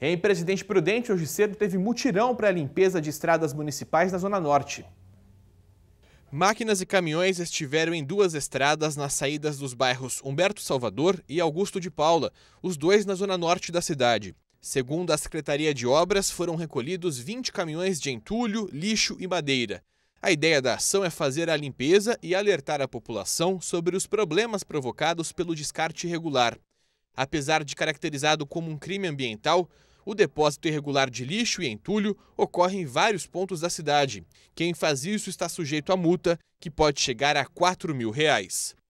Em Presidente Prudente, hoje cedo, teve mutirão para a limpeza de estradas municipais na Zona Norte. Máquinas e caminhões estiveram em duas estradas nas saídas dos bairros Humberto Salvador e Augusto de Paula, os dois na zona norte da cidade. Segundo a Secretaria de Obras, foram recolhidos 20 caminhões de entulho, lixo e madeira. A ideia da ação é fazer a limpeza e alertar a população sobre os problemas provocados pelo descarte irregular. Apesar de caracterizado como um crime ambiental, o depósito irregular de lixo e entulho ocorre em vários pontos da cidade. Quem faz isso está sujeito a multa, que pode chegar a 4 mil reais.